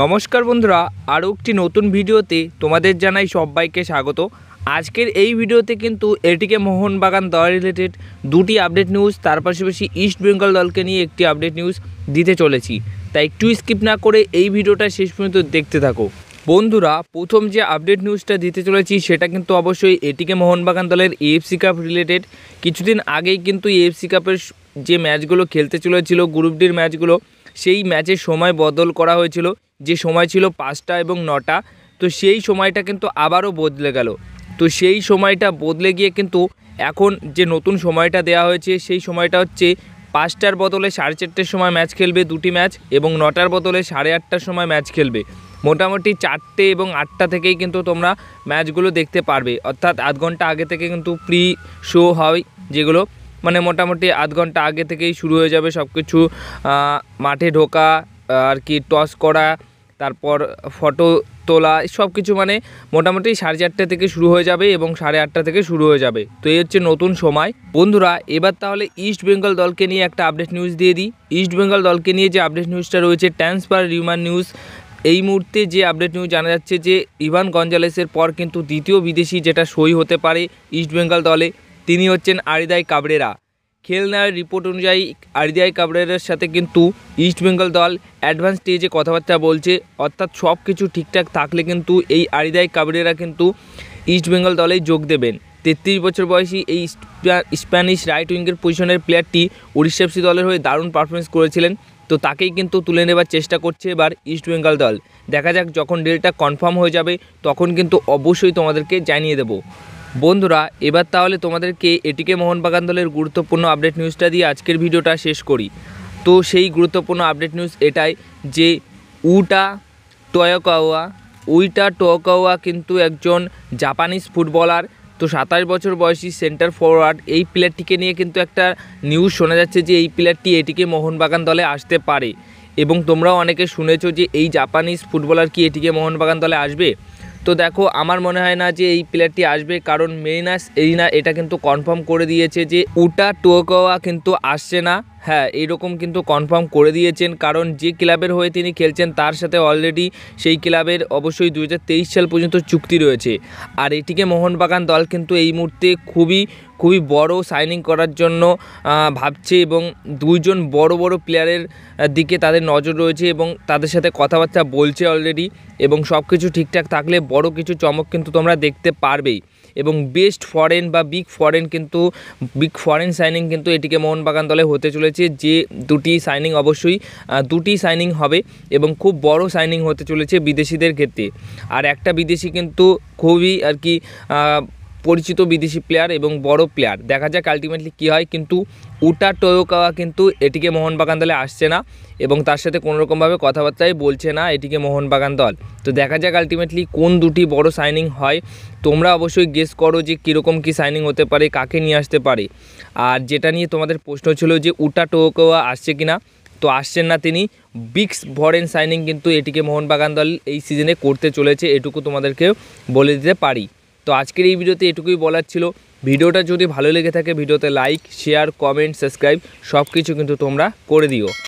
নমস্কার বন্ধুরা আরও একটি নতুন ভিডিওতে তোমাদের জানাই সবাইকে স্বাগত আজকের এই ভিডিওতে কিন্তু এটিকে মোহনবাগান দল রিলেটেড দুটি আপডেট নিউজ তার পাশাপাশি ইস্ট বেঙ্গল দলকে নিয়ে একটি আপডেট নিউজ দিতে চলেছি তাই একটু স্কিপ না করে এই ভিডিওটা শেষ পর্যন্ত দেখতে থাকো বন্ধুরা প্রথম যে আপডেট নিউজটা দিতে চলেছি সেটা কিন্তু অবশ্যই এটিকে মোহনবাগান দলের এএফসি কাপ রিলেটেড কিছুদিন আগেই কিন্তু এএফসি কাপের যে ম্যাচগুলো খেলতে চলেছিল গ্রুপ ডির ম্যাচগুলো সেই ম্যাচের সময় বদল করা হয়েছিল যে সময় ছিল পাঁচটা এবং নটা তো সেই সময়টা কিন্তু আবারও বদলে গেল তো সেই সময়টা বদলে গিয়ে কিন্তু এখন যে নতুন সময়টা দেওয়া হয়েছে সেই সময়টা হচ্ছে পাঁচটার বদলে সাড়ে চারটের সময় ম্যাচ খেলবে দুটি ম্যাচ এবং নটার বদলে সাড়ে আটটার সময় ম্যাচ খেলবে মোটামুটি চারটে এবং আটটা থেকেই কিন্তু তোমরা ম্যাচগুলো দেখতে পারবে অর্থাৎ আধ ঘন্টা আগে থেকে কিন্তু প্রি শো হয় যেগুলো মানে মোটামুটি আধ ঘন্টা আগে থেকেই শুরু হয়ে যাবে সব কিছু মাঠে ঢোকা আর কি টস করা তারপর ফটো তোলা সব কিছু মানে মোটামুটি সাড়ে চারটা থেকে শুরু হয়ে যাবে এবং সাড়ে আটটা থেকে শুরু হয়ে যাবে তো এই হচ্ছে নতুন সময় বন্ধুরা এবার তাহলে ইস্ট বেঙ্গল দলকে নিয়ে একটা আপডেট নিউজ দিয়ে দিই ইস্ট বেঙ্গল দলকে নিয়ে যে আপডেট নিউজটা রয়েছে ট্রান্সফার রিউমান নিউজ এই মুহূর্তে যে আপডেট নিউজ জানা যাচ্ছে যে ইভান গঞ্জালেসের পর কিন্তু দ্বিতীয় বিদেশি যেটা সই হতে পারে ইস্ট বেঙ্গল দলে তিনি হচ্ছেন আরিদাই কাবরেরা খেলনার রিপোর্ট অনুযায়ী আরদিআই কাবরের সাথে কিন্তু ইস্টবেঙ্গল দল অ্যাডভান্স স্টেজে কথাবার্তা বলছে অর্থাৎ সব কিছু ঠিকঠাক থাকলে কিন্তু এই আরিদাই কাবরেরা কিন্তু ইস্টবেঙ্গল দলে যোগ দেবেন তেত্রিশ বছর বয়সী এই স্প্যানিশ রাইট উইঙ্গের পজিশনের প্লেয়ারটি উড়িষ্যা এফসি দলের হয়ে দারুণ পারফরমেন্স করেছিলেন তো তাকেই কিন্তু তুলে নেবার চেষ্টা করছে এবার ইস্টবেঙ্গল দল দেখা যাক যখন ডেলটা কনফার্ম হয়ে যাবে তখন কিন্তু অবশ্যই তোমাদেরকে জানিয়ে দেবো বন্ধুরা এবার তাহলে তোমাদেরকে এটিকে মোহনবাগান দলের গুরুত্বপূর্ণ আপডেট নিউজটা দিয়ে আজকের ভিডিওটা শেষ করি তো সেই গুরুত্বপূর্ণ আপডেট নিউজ এটাই যে উটা টয়কাওয়া উইটা টোকাওয়া কিন্তু একজন জাপানিজ ফুটবলার তো সাতাশ বছর বয়সী সেন্টার ফরওয়ার্ড এই প্লেয়ারটিকে নিয়ে কিন্তু একটা নিউজ শোনা যাচ্ছে যে এই প্লেয়ারটি এটিকে মোহনবাগান দলে আসতে পারে এবং তোমরাও অনেকে শুনেছো যে এই জাপানিজ ফুটবলার কি এটিকে মোহনবাগান দলে আসবে তো দেখো আমার মনে হয় না যে এই প্লেয়ারটি আসবে কারণ মেরিনাস এরিনা এটা কিন্তু কনফার্ম করে দিয়েছে যে উটা টোকোয়া কিন্তু আসছে না হ্যাঁ এইরকম কিন্তু কনফার্ম করে দিয়েছেন কারণ যে ক্লাবের হয়ে তিনি খেলছেন তার সাথে অলরেডি সেই ক্লাবের অবশ্যই দু সাল পর্যন্ত চুক্তি রয়েছে আর এটিকে মোহনবাগান দল কিন্তু এই মুহূর্তে খুবই খুবই বড় সাইনিং করার জন্য ভাবছে এবং দুইজন বড় বড় প্লেয়ারের দিকে তাদের নজর রয়েছে এবং তাদের সাথে কথাবার্তা বলছে অলরেডি এবং সব কিছু ঠিকঠাক থাকলে বড় কিছু চমক কিন্তু তোমরা দেখতে পারবেই এবং বেস্ট ফরেন বা বিগ ফরেন কিন্তু বিগ ফরেন সাইনিং কিন্তু এটিকে মোহনবাগান দলে হতে চলেছে চলেছে যে দুটি সাইনিং অবশ্যই দুটি সাইনিং হবে এবং খুব বড় সাইনিং হতে চলেছে বিদেশিদের ক্ষেত্রে আর একটা বিদেশি কিন্তু খুবই আর কি পরিচিত বিদেশি প্লেয়ার এবং বড় প্লেয়ার দেখা যাক আলটিমেটলি কী হয় কিন্তু উটা টোয়োকাওয়া কিন্তু এটিকে মোহনবাগান দলে আসছে না এবং তার সাথে কোনোরকমভাবে কথাবার্তাই বলছে না এটিকে মোহনবাগান দল তো দেখা যাক আলটিমেটলি কোন দুটি বড় সাইনিং হয় তোমরা অবশ্যই গেস করো যে কীরকম কী সাইনিং হতে পারে কাকে নিয়ে আসতে পারে আর যেটা নিয়ে তোমাদের প্রশ্ন ছিল যে উটা টোয়োকাওয়া আসছে কিনা তো আসছেন না তিনি বিক্স ভরেন সাইনিং কিন্তু এটিকে মোহনবাগান দল এই সিজনে করতে চলেছে এটুকু তোমাদেরকে বলে দিতে পারি তো আজকের এই ভিডিওতে এটুকুই বলার ছিল ভিডিওটা যদি ভালো লেগে থাকে ভিডিওতে লাইক শেয়ার কমেন্ট সাবস্ক্রাইব সব কিছু কিন্তু তোমরা করে দিও